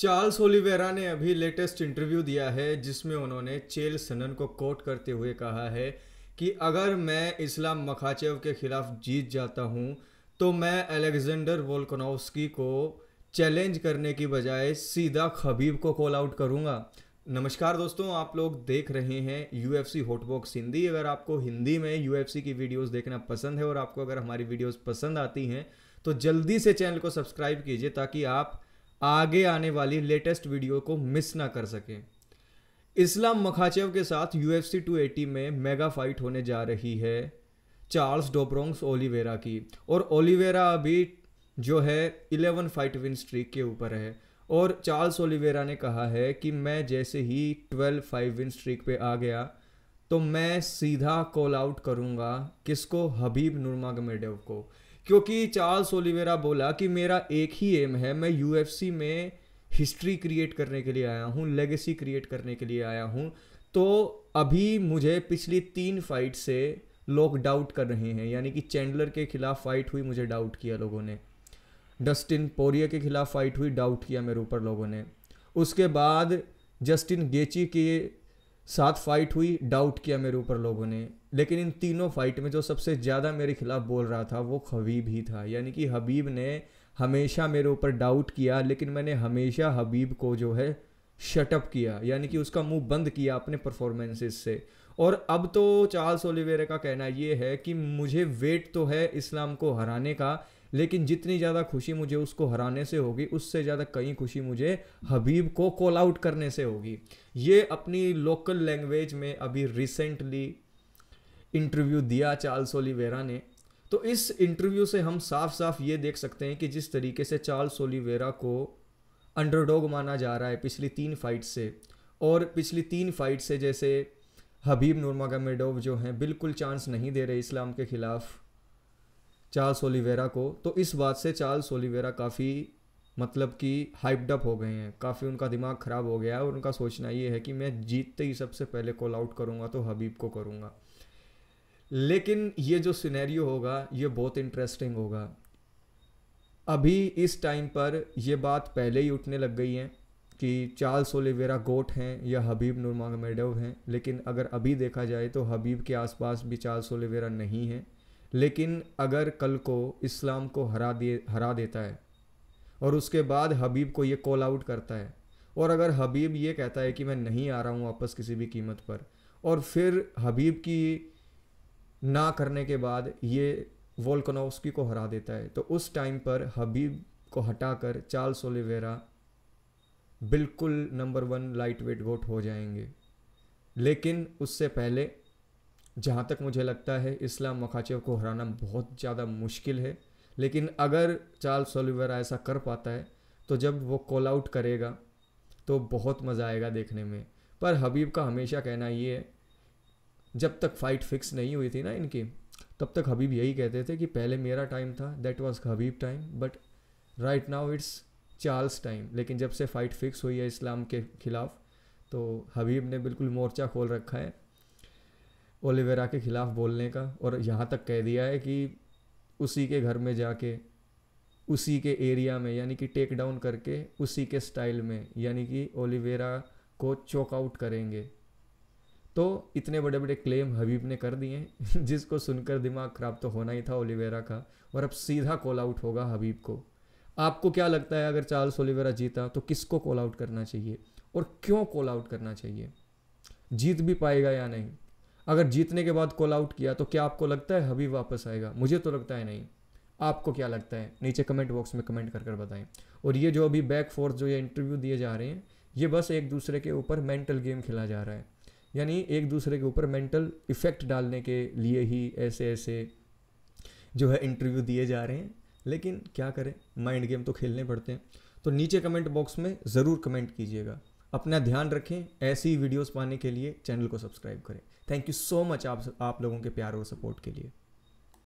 Charles Oliveira ने अभी latest interview दिया है जिसमें उन्होंने चेल सनन को कोट करते हुए कहा है कि अगर मैं इस्लाम मखाचेव के खिलाफ जीत जाता हूं तो मैं अलेक्जेंडर वोल्कनोवस्की को चैलेंज करने की बजाय सीधा खबीब को कॉल आउट करूंगा नमस्कार दोस्तों आप लोग देख रहे हैं U F C hotbox Hindi अगर आपको हिंदी में यू एफ सी की वीडियोज़ देखना पसंद है और आपको अगर हमारी वीडियोज़ पसंद आती हैं तो जल्दी से चैनल को सब्सक्राइब कीजिए ताकि आप आगे आने वाली लेटेस्ट वीडियो को मिस ना कर सकें इस्लाम मखाचेव के साथ U F C two eighty में मेगा फाइट होने जा रही है चार्ल्स डोब्रोंग्स ओलिवेरा की और ओलिवेरा अभी जो है इलेवन फाइट विन स्ट्रीक के ऊपर है और चार्ल्स ओलिवेरा ने कहा है कि मैं जैसे ही ट्वेल्व फाइव विन स्ट्रीक पे आ गया तो मैं सीधा कॉल आउट करूंगा किसको हबीब नूरमागमेडेव को क्योंकि चार्ल्स ओलिवेरा बोला कि मेरा एक ही एम है मैं यू में हिस्ट्री क्रिएट करने के लिए आया हूँ लेगेसी क्रिएट करने के लिए आया हूँ तो अभी मुझे पिछली तीन फाइट से लोग डाउट कर रहे हैं यानी कि चैंडलर के खिलाफ फाइट हुई मुझे डाउट किया लोगों ने डस्टिन पोरिया के खिलाफ फाइट हुई डाउट किया मेरे ऊपर लोगों ने उसके बाद जस्टिन गेची के सात फाइट हुई डाउट किया मेरे ऊपर लोगों ने लेकिन इन तीनों फाइट में जो सबसे ज़्यादा मेरे खिलाफ बोल रहा था वो हबीब ही था यानी कि हबीब ने हमेशा मेरे ऊपर डाउट किया लेकिन मैंने हमेशा हबीब को जो है शटअप किया यानी कि उसका मुंह बंद किया अपने परफॉर्मेंसेस से और अब तो चार्ल्स ओलिवेरा का कहना ये है कि मुझे वेट तो है इस्लाम को हराने का लेकिन जितनी ज़्यादा खुशी मुझे उसको हराने से होगी उससे ज़्यादा कहीं खुशी मुझे हबीब को कॉल आउट करने से होगी ये अपनी लोकल लैंग्वेज में अभी रिसेंटली इंटरव्यू दिया चार्ल्स ओलिवेरा ने तो इस इंटरव्यू से हम साफ साफ ये देख सकते हैं कि जिस तरीके से चार्ल्स ओलिवेरा को अंडरडॉग माना जा रहा है पिछली तीन फाइट से और पिछली तीन फाइट से जैसे हबीब नूरमागामेडोव जो हैं बिल्कुल चांस नहीं दे रहे इस्लाम के ख़िलाफ़ चार्ल्स ओलिवेरा को तो इस बात से चार्ल्स ओलिवेरा काफ़ी मतलब कि हाइपडअप हो गए हैं काफ़ी उनका दिमाग ख़राब हो गया है और उनका सोचना ये है कि मैं जीतते ही सबसे पहले कॉल आउट करूँगा तो हबीब को करूँगा लेकिन ये जो सिनेरियो होगा ये बहुत इंटरेस्टिंग होगा अभी इस टाइम पर यह बात पहले ही उठने लग गई है कि चार्ल्स ओलिवेरा गोट हैं या हबीब नुरमागमेडव हैं लेकिन अगर अभी देखा जाए तो हबीब के आसपास भी चार्ल्स ओलिवेरा नहीं है लेकिन अगर कल को इस्लाम को हरा दिए हरा देता है और उसके बाद हबीब को ये कॉल आउट करता है और अगर हबीब ये कहता है कि मैं नहीं आ रहा हूँ वापस किसी भी कीमत पर और फिर हबीब की ना करने के बाद ये वोल्कनोवस्की को हरा देता है तो उस टाइम पर हबीब को हटाकर चार्ल्स सोलिवेरा बिल्कुल number one lightweight goat हो जाएंगे लेकिन उससे पहले जहाँ तक मुझे लगता है इस्लाम मखाचेव को हराना बहुत ज़्यादा मुश्किल है लेकिन अगर चार्ल्स सोलिवर ऐसा कर पाता है तो जब वो कॉल आउट करेगा तो बहुत मज़ा आएगा देखने में पर हबीब का हमेशा कहना ये है जब तक फ़ाइट फिक्स नहीं हुई थी ना इनकी तब तक हबीब यही कहते थे कि पहले मेरा टाइम था that was Khabib time but right now it's Charles time लेकिन जब से फ़ाइट फिक्स हुई है इस्लाम के ख़िलाफ़ तो हबीब ने बिल्कुल मोर्चा खोल रखा है ओलिवेरा के ख़िलाफ़ बोलने का और यहाँ तक कह दिया है कि उसी के घर में जाके उसी के एरिया में यानी कि टेक डाउन करके उसी के स्टाइल में यानी कि ओलिवेरा को चौकआउट करेंगे तो इतने बड़े बड़े क्लेम हबीब ने कर दिए जिसको सुनकर दिमाग ख़राब तो होना ही था ओलिवेरा का और अब सीधा कॉल आउट होगा हबीब को आपको क्या लगता है अगर चार्ल्स ओलिवेरा जीता तो किसको कॉल आउट करना चाहिए और क्यों कॉल आउट करना चाहिए जीत भी पाएगा या नहीं अगर जीतने के बाद कॉल आउट किया तो क्या आपको लगता है हबीब वापस आएगा मुझे तो लगता है नहीं आपको क्या लगता है नीचे कमेंट बॉक्स में कमेंट कर कर बताएं और ये जो अभी बैक फोर्स जो ये इंटरव्यू दिए जा रहे हैं ये बस एक दूसरे के ऊपर मेंटल गेम खेला जा रहा है यानी एक दूसरे के ऊपर मेंटल इफ़ेक्ट डालने के लिए ही ऐसे ऐसे जो है इंटरव्यू दिए जा रहे हैं लेकिन क्या करें माइंड गेम तो खेलने पड़ते हैं तो नीचे कमेंट बॉक्स में ज़रूर कमेंट कीजिएगा अपना ध्यान रखें ऐसी वीडियोस पाने के लिए चैनल को सब्सक्राइब करें थैंक यू सो मच आप आप लोगों के प्यार और सपोर्ट के लिए